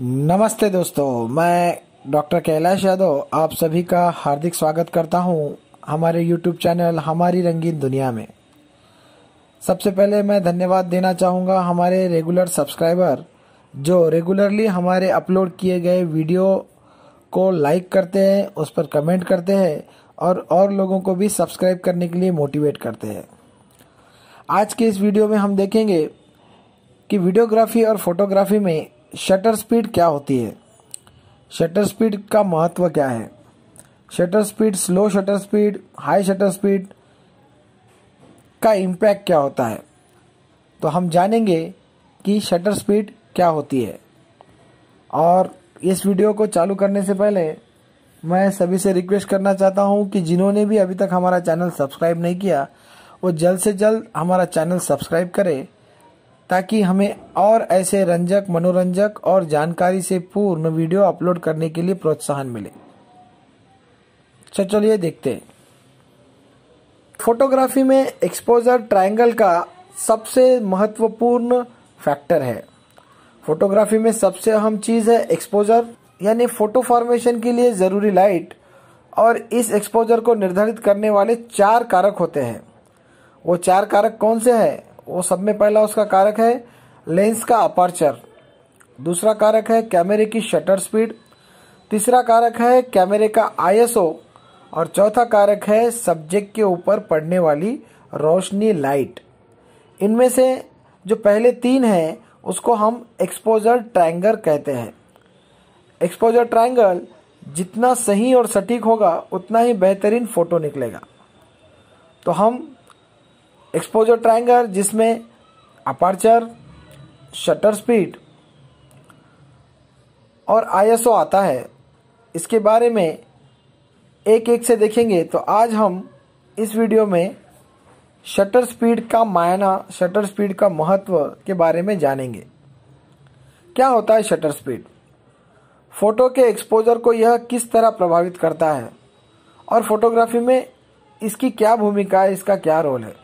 नमस्ते दोस्तों मैं डॉक्टर कैलाश यादव आप सभी का हार्दिक स्वागत करता हूं हमारे यूट्यूब चैनल हमारी रंगीन दुनिया में सबसे पहले मैं धन्यवाद देना चाहूँगा हमारे रेगुलर सब्सक्राइबर जो रेगुलरली हमारे अपलोड किए गए वीडियो को लाइक करते हैं उस पर कमेंट करते हैं और और लोगों को भी सब्सक्राइब करने के लिए मोटिवेट करते हैं आज के इस वीडियो में हम देखेंगे कि वीडियोग्राफी और फोटोग्राफी में शटर स्पीड क्या होती है शटर स्पीड का महत्व क्या है shutter speed slow shutter speed high shutter speed का इम्पैक्ट क्या होता है तो हम जानेंगे कि शटर स्पीड क्या होती है और इस वीडियो को चालू करने से पहले मैं सभी से रिक्वेस्ट करना चाहता हूं कि जिन्होंने भी अभी तक हमारा चैनल सब्सक्राइब नहीं किया वो जल्द से जल्द हमारा चैनल सब्सक्राइब करें ताकि हमें और ऐसे रंजक मनोरंजक और जानकारी से पूर्ण वीडियो अपलोड करने के लिए प्रोत्साहन मिले अच्छा, चलिए देखते हैं फोटोग्राफी में एक्सपोजर ट्रायंगल का सबसे महत्वपूर्ण फैक्टर है फोटोग्राफी में सबसे अहम चीज़ है एक्सपोजर यानी फोटो फॉर्मेशन के लिए ज़रूरी लाइट और इस एक्सपोजर को निर्धारित करने वाले चार कारक होते हैं वो चार कारक कौन से हैं वो सब में पहला उसका कारक है लेंस का अपर्चर दूसरा कारक है कैमरे की शटर स्पीड तीसरा कारक है कैमरे का आईएसओ और चौथा कारक है सब्जेक्ट के ऊपर पड़ने वाली रोशनी लाइट इनमें से जो पहले तीन हैं उसको हम एक्सपोजर ट्रायंगल कहते हैं एक्सपोजर ट्रायंगल जितना सही और सटीक होगा उतना ही बेहतरीन फ़ोटो निकलेगा तो हम एक्सपोजर ट्रायंगल जिसमें अपार्चर शटर स्पीड और आईएसओ आता है इसके बारे में एक एक से देखेंगे तो आज हम इस वीडियो में शटर स्पीड का मायना शटर स्पीड का महत्व के बारे में जानेंगे क्या होता है शटर स्पीड फोटो के एक्सपोजर को यह किस तरह प्रभावित करता है और फोटोग्राफी में इसकी क्या भूमिका है इसका क्या रोल है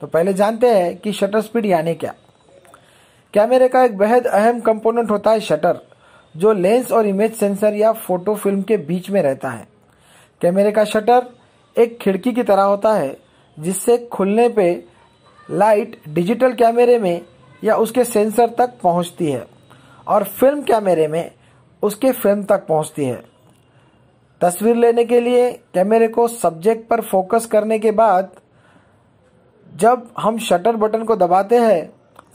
तो पहले जानते हैं कि शटर स्पीड यानी क्या कैमरे का एक बेहद अहम कंपोनेंट होता है शटर जो लेंस और इमेज सेंसर या फोटो फिल्म के बीच में रहता है कैमरे का शटर एक खिड़की की तरह होता है जिससे खुलने पे लाइट डिजिटल कैमरे में या उसके सेंसर तक पहुंचती है और फिल्म कैमरे में उसके फिल्म तक पहुंचती है तस्वीर लेने के लिए कैमरे को सब्जेक्ट पर फोकस करने के बाद जब हम शटर बटन को दबाते हैं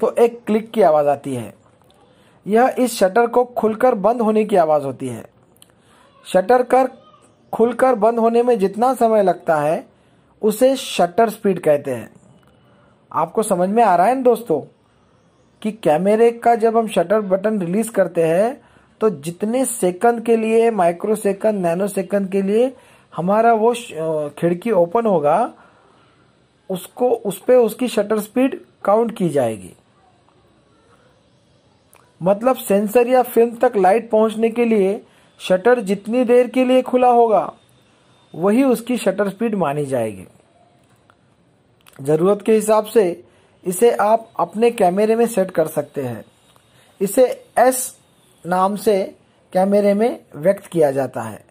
तो एक क्लिक की आवाज़ आती है यह इस शटर को खुलकर बंद होने की आवाज़ होती है शटर कर खुलकर बंद होने में जितना समय लगता है उसे शटर स्पीड कहते हैं आपको समझ में आ रहा है ना दोस्तों कि कैमरे का जब हम शटर बटन रिलीज़ करते हैं तो जितने सेकंड के लिए माइक्रो सेकंड नैनो सेकंड के लिए हमारा वो खिड़की ओपन होगा उसको उस पर उसकी शटर स्पीड काउंट की जाएगी मतलब सेंसर या फिल्म तक लाइट पहुंचने के लिए शटर जितनी देर के लिए खुला होगा वही उसकी शटर स्पीड मानी जाएगी ज़रूरत के हिसाब से इसे आप अपने कैमरे में सेट कर सकते हैं इसे एस नाम से कैमरे में व्यक्त किया जाता है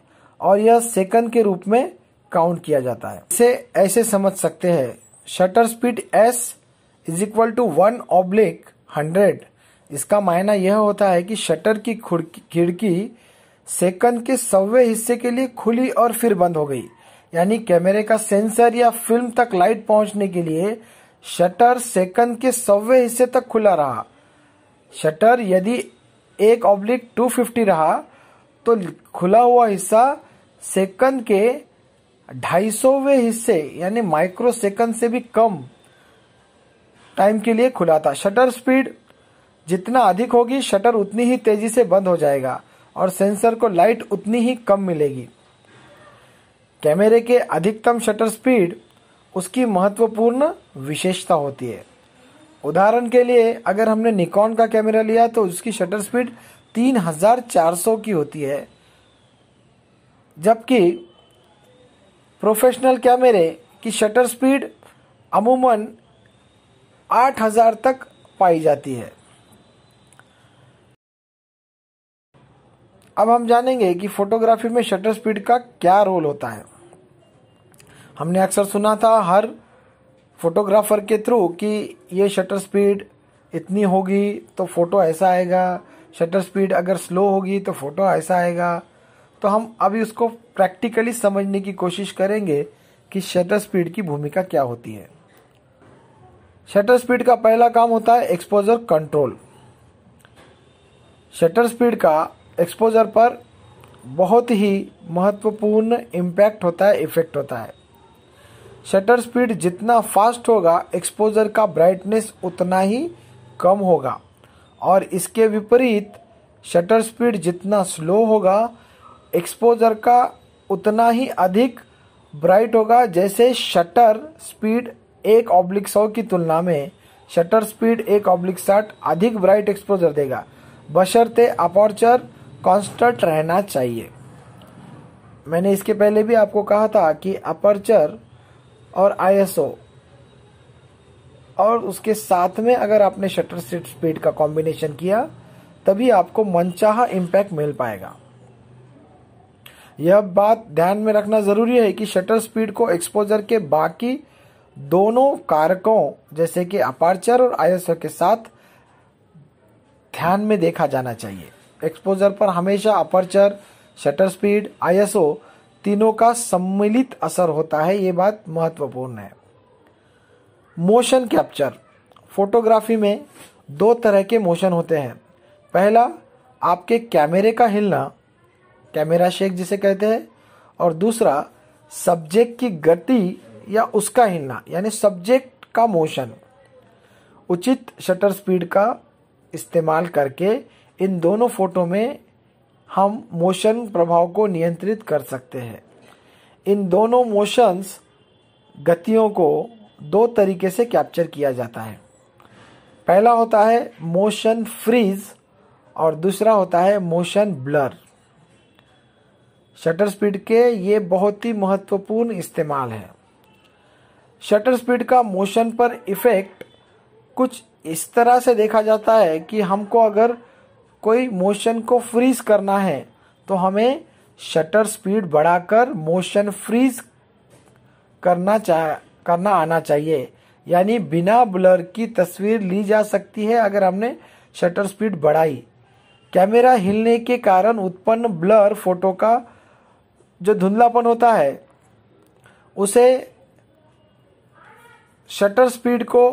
और यह सेकंड के रूप में काउंट किया जाता है इसे ऐसे समझ सकते हैं shutter speed S is equal to one oblique hundred इसका मायना यह होता है कि शटर की खिड़की सेकंड के सवे हिस्से के लिए खुली और फिर बंद हो गई यानी कैमरे का सेंसर या फिल्म तक लाइट पहुंचने के लिए शटर सेकंड के सवे हिस्से तक खुला रहा शटर यदि एक ऑब्लिक टू फिफ्टी रहा तो खुला हुआ हिस्सा सेकंड के ढाई सौवे हिस्से यानी माइक्रो सेकंड से भी कम टाइम के लिए खुला था शटर स्पीड जितना अधिक होगी शटर उतनी ही तेजी से बंद हो जाएगा और सेंसर को लाइट उतनी ही कम मिलेगी कैमरे के अधिकतम शटर स्पीड उसकी महत्वपूर्ण विशेषता होती है उदाहरण के लिए अगर हमने निकॉन का कैमरा लिया तो उसकी शटर स्पीड 3400 की होती है जबकि प्रोफेशनल कैमरे की शटर स्पीड अमूमन 8000 तक पाई जाती है अब हम जानेंगे कि फोटोग्राफी में शटर स्पीड का क्या रोल होता है हमने अक्सर सुना था हर फोटोग्राफर के थ्रू कि ये शटर स्पीड इतनी होगी तो फोटो ऐसा आएगा शटर स्पीड अगर स्लो होगी तो फोटो ऐसा आएगा तो हम अभी उसको प्रैक्टिकली समझने की कोशिश करेंगे कि शटर स्पीड की भूमिका क्या होती है शटर स्पीड का पहला काम होता है एक्सपोजर कंट्रोल शटर स्पीड का एक्सपोजर पर बहुत ही महत्वपूर्ण इम्पैक्ट होता है इफेक्ट होता है शटर स्पीड जितना फास्ट होगा एक्सपोजर का ब्राइटनेस उतना ही कम होगा और इसके विपरीत शटर स्पीड जितना स्लो होगा एक्सपोजर का उतना ही अधिक ब्राइट होगा जैसे शटर स्पीड एक ऑब्लिक सौ की तुलना में शटर स्पीड एक ऑब्लिक साठ अधिक ब्राइट एक्सपोजर देगा बशर्ते अपॉर्चर कांस्टेंट रहना चाहिए मैंने इसके पहले भी आपको कहा था कि अपर्चर और आईएसओ और उसके साथ में अगर आपने शटर स्पीड का कॉम्बिनेशन किया तभी आपको मनचाहा इम्पैक्ट मिल पाएगा यह बात ध्यान में रखना ज़रूरी है कि शटर स्पीड को एक्सपोजर के बाकी दोनों कारकों जैसे कि अपार्चर और आईएसओ के साथ ध्यान में देखा जाना चाहिए एक्सपोजर पर हमेशा अपर्चर शटर स्पीड आईएसओ तीनों का सम्मिलित असर होता है ये बात महत्वपूर्ण है मोशन कैप्चर फोटोग्राफी में दो तरह के मोशन होते हैं पहला आपके कैमरे का हिलना कैमरा शेक जिसे कहते हैं और दूसरा सब्जेक्ट की गति या उसका हिलना यानी सब्जेक्ट का मोशन उचित शटर स्पीड का इस्तेमाल करके इन दोनों फोटो में हम मोशन प्रभाव को नियंत्रित कर सकते हैं इन दोनों मोशंस गतियों को दो तरीके से कैप्चर किया जाता है पहला होता है मोशन फ्रीज और दूसरा होता है मोशन ब्लर शटर स्पीड के ये बहुत ही महत्वपूर्ण इस्तेमाल है शटर स्पीड का मोशन पर इफ़ेक्ट कुछ इस तरह से देखा जाता है कि हमको अगर कोई मोशन को फ्रीज करना है तो हमें शटर स्पीड बढ़ाकर मोशन फ्रीज करना चाह करना आना चाहिए यानी बिना ब्लर की तस्वीर ली जा सकती है अगर हमने शटर स्पीड बढ़ाई कैमरा हिलने के कारण उत्पन्न ब्लर फोटो का जो धुंधलापन होता है उसे शटर स्पीड को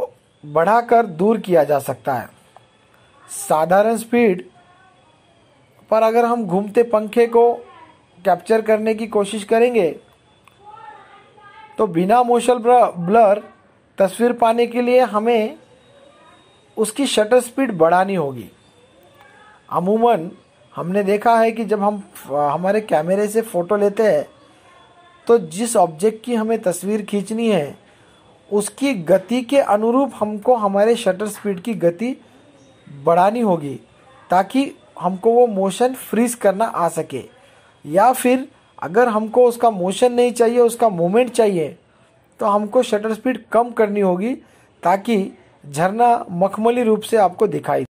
बढ़ाकर दूर किया जा सकता है साधारण स्पीड पर अगर हम घूमते पंखे को कैप्चर करने की कोशिश करेंगे तो बिना मोशन ब्लर तस्वीर पाने के लिए हमें उसकी शटर स्पीड बढ़ानी होगी अमूमन हमने देखा है कि जब हम हमारे कैमरे से फ़ोटो लेते हैं तो जिस ऑब्जेक्ट की हमें तस्वीर खींचनी है उसकी गति के अनुरूप हमको हमारे शटर स्पीड की गति बढ़ानी होगी ताकि हमको वो मोशन फ्रीज करना आ सके या फिर अगर हमको उसका मोशन नहीं चाहिए उसका मोमेंट चाहिए तो हमको शटर स्पीड कम करनी होगी ताकि झरना मखमली रूप से आपको दिखाई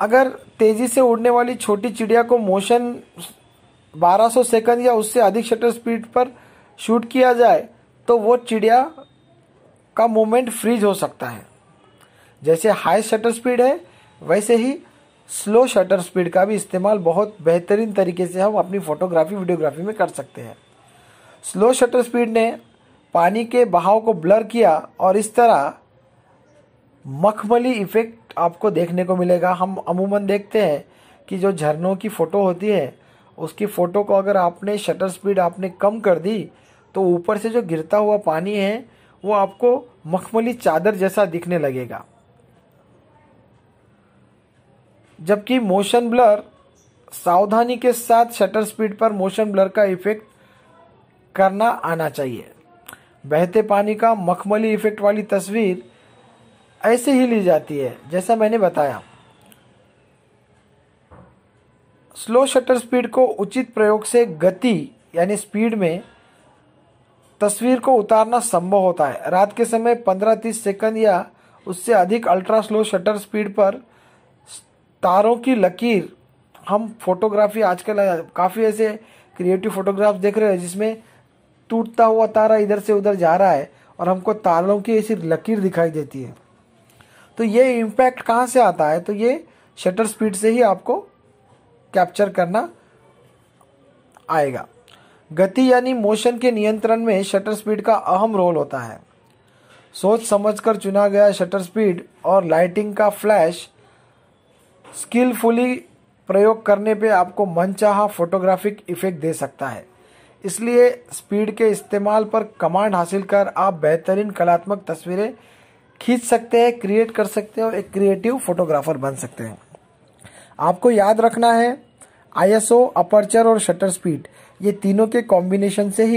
अगर तेजी से उड़ने वाली छोटी चिड़िया को मोशन 1200 सेकंड या उससे अधिक शटर स्पीड पर शूट किया जाए तो वो चिड़िया का मोमेंट फ्रीज हो सकता है जैसे हाई शटर स्पीड है वैसे ही स्लो शटर स्पीड का भी इस्तेमाल बहुत बेहतरीन तरीके से हम अपनी फोटोग्राफी वीडियोग्राफी में कर सकते हैं स्लो शटर स्पीड ने पानी के बहाव को ब्लर किया और इस तरह मखमली इफेक्ट आपको देखने को मिलेगा हम अमूमन देखते हैं कि जो झरनों की फ़ोटो होती है उसकी फ़ोटो को अगर आपने शटर स्पीड आपने कम कर दी तो ऊपर से जो गिरता हुआ पानी है वो आपको मखमली चादर जैसा दिखने लगेगा जबकि मोशन ब्लर सावधानी के साथ शटर स्पीड पर मोशन ब्लर का इफेक्ट करना आना चाहिए बहते पानी का मखमली इफेक्ट वाली तस्वीर ऐसे ही ली जाती है जैसा मैंने बताया स्लो शटर स्पीड को उचित प्रयोग से गति यानी स्पीड में तस्वीर को उतारना संभव होता है रात के समय 15-30 सेकंड या उससे अधिक अल्ट्रा स्लो शटर स्पीड पर तारों की लकीर हम फोटोग्राफी आजकल काफ़ी ऐसे क्रिएटिव फोटोग्राफ देख रहे हैं जिसमें टूटता हुआ तारा इधर से उधर जा रहा है और हमको तारों की ऐसी लकीर दिखाई देती है तो ये इम्पैक्ट कहाँ से आता है तो ये शटर स्पीड से ही आपको कैप्चर करना आएगा गति यानी मोशन के नियंत्रण में शटर स्पीड का अहम रोल होता है सोच समझकर चुना गया शटर स्पीड और लाइटिंग का फ्लैश स्किलफुली प्रयोग करने पे आपको मनचाहा फोटोग्राफिक इफेक्ट दे सकता है इसलिए स्पीड के इस्तेमाल पर कमांड हासिल कर आप बेहतरीन कलात्मक तस्वीरें खींच सकते हैं क्रिएट कर सकते हैं और एक क्रिएटिव फोटोग्राफर बन सकते हैं आपको याद रखना है आईएसओ अपर्चर और शटर स्पीड ये तीनों के कॉम्बिनेशन से ही